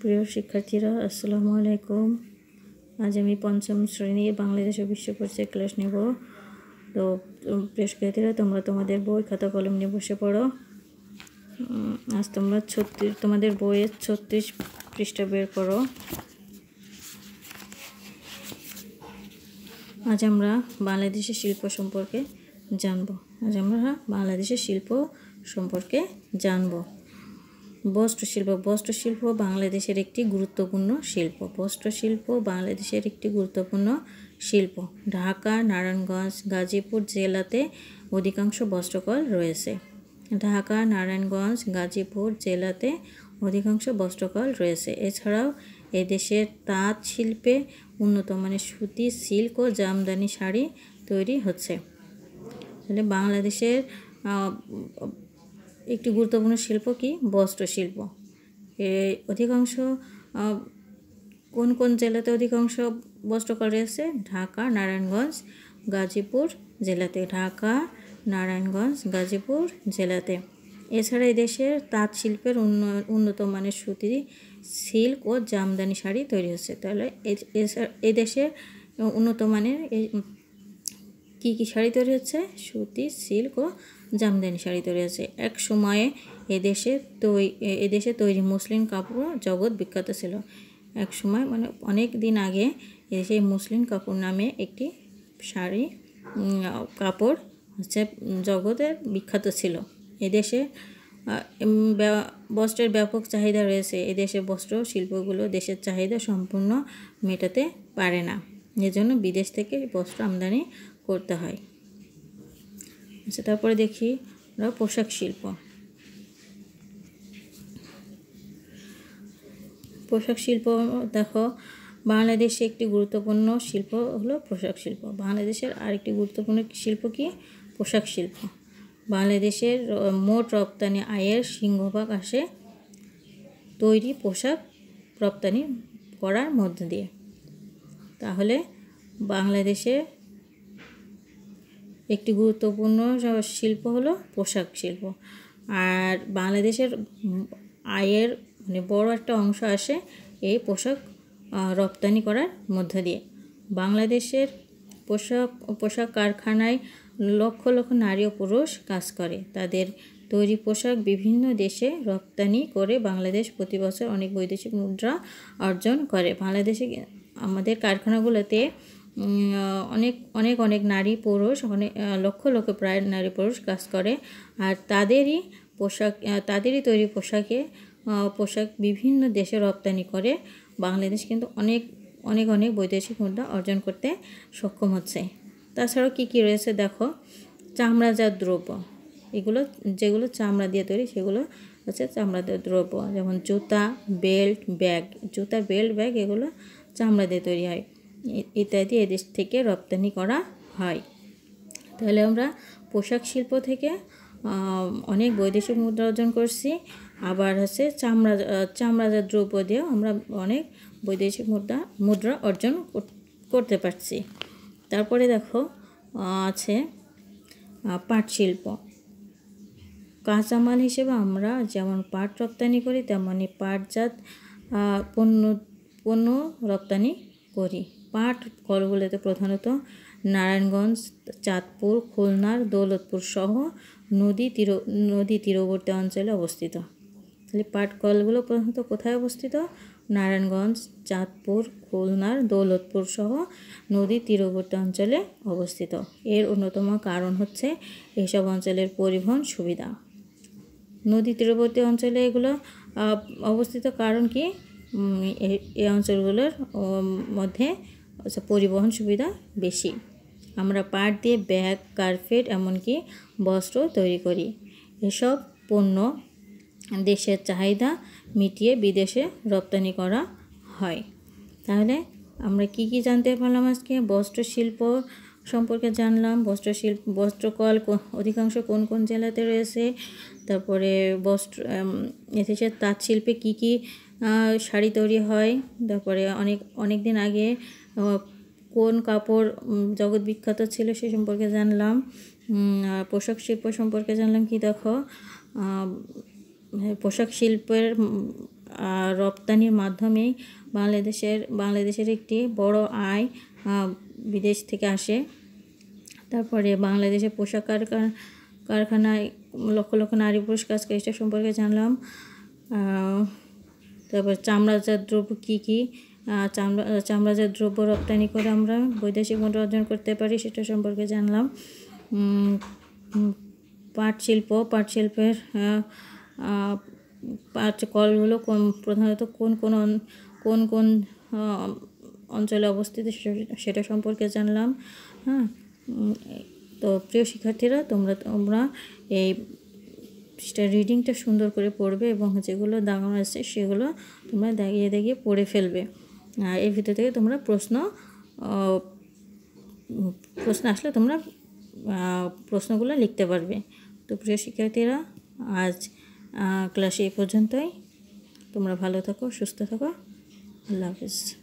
প্রিয় শিক্ষার্থীরা আসসালামু আলাইকুম আজ আমি পঞ্চম শ্রেণীর বাংলাদেশ বিশ্ব পরিচয় ক্লাস নেব তো প্রিয় শিক্ষার্থীরা তোমরা তোমাদের বই খাতা কলম নিয়ে বসে পড়ো আজ তোমরা ছত্রিশ তোমাদের বইয়ের ছত্রিশ পৃষ্ঠা বের করো আজ আমরা বাংলাদেশের শিল্প সম্পর্কে জানব আজ আমরা বাংলাদেশের শিল্প সম্পর্কে জানবো বস্ত্রশিল্প বস্ত্রশিল্প বাংলাদেশের একটি গুরুত্বপূর্ণ শিল্প বস্ত্রশিল্প বাংলাদেশের একটি গুরুত্বপূর্ণ শিল্প ঢাকা নারায়ণগঞ্জ গাজীপুর জেলাতে অধিকাংশ বস্ত্রকল রয়েছে ঢাকা নারায়ণগঞ্জ গাজীপুর জেলাতে অধিকাংশ বস্ত্রকল রয়েছে এছাড়াও এদেশের তাঁত শিল্পে উন্নত মানের সুতি সিল্ক ও জামদানি শাড়ি তৈরি হচ্ছে বাংলাদেশের একটি গুরুত্বপূর্ণ শিল্প কি বস্ত্র শিল্প অধিকাংশ কোন কোন জেলাতে অধিকাংশ বস্ত্রকর রয়েছে ঢাকা নারায়ণগঞ্জ গাজীপুর জেলাতে ঢাকা নারায়ণগঞ্জ গাজীপুর জেলাতে এছাড়া দেশের তাঁত শিল্পের উন্নত মানের সুতি সিল্ক ও জামদানি শাড়ি তৈরি হচ্ছে তাহলে এছাড়া এদেশের উন্নত মানের এই কি কি শাড়ি তৈরি হচ্ছে সুতি সিল্ক ও জামদানি শাড়ি তৈরি হচ্ছে এক সময়ে এদেশে তৈ এদেশে তৈরি মুসলিম কাপড় জগৎ বিখ্যাত ছিল এক সময় মানে অনেক দিন আগে এদেশে মুসলিম কাপড় নামে একটি শাড়ি কাপড় হচ্ছে জগতের বিখ্যাত ছিল এদেশে বস্ত্রের ব্যাপক চাহিদা রয়েছে এদেশে বস্ত্র শিল্পগুলো দেশের চাহিদা সম্পূর্ণ মেটাতে পারে না এজন্য বিদেশ থেকে বস্ত্র আমদানি করতে হয় আচ্ছা তারপরে দেখি আমরা পোশাক শিল্প পোশাক শিল্প দেখো বাংলাদেশে একটি গুরুত্বপূর্ণ শিল্প হলো পোশাক শিল্প বাংলাদেশের আরেকটি গুরুত্বপূর্ণ শিল্প কি পোশাক শিল্প বাংলাদেশের মোট রপ্তানি আয়ের সিংহভাগ আসে তৈরি পোশাক রপ্তানি করার মধ্য দিয়ে তাহলে বাংলাদেশে একটি গুরুত্বপূর্ণ শিল্প হলো পোশাক শিল্প আর বাংলাদেশের আয়ের মানে বড় একটা অংশ আসে এই পোশাক রপ্তানি করার মধ্য দিয়ে বাংলাদেশের পোশাক পোশাক কারখানায় লক্ষ লক্ষ নারী ও পুরুষ কাজ করে তাদের তৈরি পোশাক বিভিন্ন দেশে রপ্তানি করে বাংলাদেশ প্রতি বছর অনেক বৈদেশিক মুদ্রা অর্জন করে বাংলাদেশে আমাদের কারখানাগুলোতে অনেক অনেক অনেক নারী পুরুষ ওখানে লক্ষ লক্ষ প্রায় নারী পুরুষ কাজ করে আর তাদেরই পোশাক তাদেরই তৈরি পোশাকে পোশাক বিভিন্ন দেশে রপ্তানি করে বাংলাদেশ কিন্তু অনেক অনেক অনেক বৈদেশিক মুদ্রা অর্জন করতে সক্ষম হচ্ছে তাছাড়াও কী কী রয়েছে দেখো চামড়াজাত দ্রব্য এগুলো যেগুলো চামড়া দিয়ে তৈরি সেগুলো হচ্ছে চামড়া দ্রব্য যেমন জুতা বেল্ট ব্যাগ জুতা বেল্ট ব্যাগ এগুলো চামড়া দিয়ে তৈরি হয় ইত্যাদি এদেশ থেকে রপ্তানি করা হয় তাহলে আমরা পোশাক শিল্প থেকে অনেক বৈদেশিক মুদ্রা অর্জন করছি আবার হচ্ছে চামড়া চামড়াজাত দ্রব্য দিয়েও আমরা অনেক বৈদেশিক মুদ্রা মুদ্রা অর্জন করতে পারছি তারপরে দেখো আছে পাট শিল্প কাঁচামাল হিসেবে আমরা যেমন পাট রপ্তানি করি তেমনি পাটজাত পণ্য পণ্য রপ্তানি করি পাট কলগুলিতে প্রধানত নারায়ণগঞ্জ চাঁদপুর খুলনার দৌলতপুর সহ নদী তীর নদী তীরবর্তী অঞ্চলে অবস্থিত তাহলে পাট কলগুলো প্রধানত কোথায় অবস্থিত নারায়ণগঞ্জ চাঁদপুর খুলনার দৌলতপুর সহ নদী তীরবর্তী অঞ্চলে অবস্থিত এর অন্যতম কারণ হচ্ছে এসব অঞ্চলের পরিবহন সুবিধা নদী তীরবর্তী অঞ্চলে এগুলো অবস্থিত কারণ কি এই অঞ্চলগুলোর মধ্যে পরিবহন সুবিধা বেশি আমরা পাট দিয়ে ব্যাগ কার্পেট এমনকি বস্ত্র তৈরি করি এসব পণ্য দেশের চাহিদা মিটিয়ে বিদেশে রপ্তানি করা হয় তাহলে আমরা কি কি জানতে পারলাম আজকে বস্ত্রশিল্প সম্পর্কে জানলাম বস্ত্রশিল্প বস্ত্রকল অধিকাংশ কোন কোন জেলাতে রয়েছে তারপরে বস্ত্র এসেছে তাঁত শিল্পে কী কী শাড়ি তৈরি হয় তারপরে অনেক অনেক দিন আগে কোন কাপড় জগৎ বিখ্যাত ছিল সে সম্পর্কে জানলাম পোশাক শিল্প সম্পর্কে জানলাম কি দেখো পোশাক শিল্পের রপ্তানির মাধ্যমেই বাংলাদেশের বাংলাদেশের একটি বড় আয় বিদেশ থেকে আসে তারপরে বাংলাদেশের পোশাক কারখানায় লক্ষ লক্ষ নারী পুরুষ কাজ করে সম্পর্কে জানলাম তারপর চামড়াজাত দ্রব্য কী কী চামড়া চামড়াজাত দ্রব্য রপ্তানি করে আমরা বৈদেশিক মুদ্রা অর্জন করতে পারি সেটা সম্পর্কে জানলাম পাট শিল্প পাট শিল্পের পাট কলগুলো কোন প্রধানত কোন কোন কোন কোন অঞ্চলে অবস্থিত সেটা সম্পর্কে জানলাম হ্যাঁ তো প্রিয় শিক্ষার্থীরা তোমরা তোমরা এই সেটা রিডিংটা সুন্দর করে পড়বে এবং যেগুলো দাগানো আছে সেগুলো তোমরা দাগিয়ে দাগিয়ে পড়ে ফেলবে আর এর ভিতর থেকে তোমরা প্রশ্ন প্রশ্ন আসলে তোমরা প্রশ্নগুলো লিখতে পারবে তো প্রিয় শিক্ষার্থীরা আজ ক্লাসে এ পর্যন্তই তোমরা ভালো থাকো সুস্থ থাকো আল্লাহ হাফিজ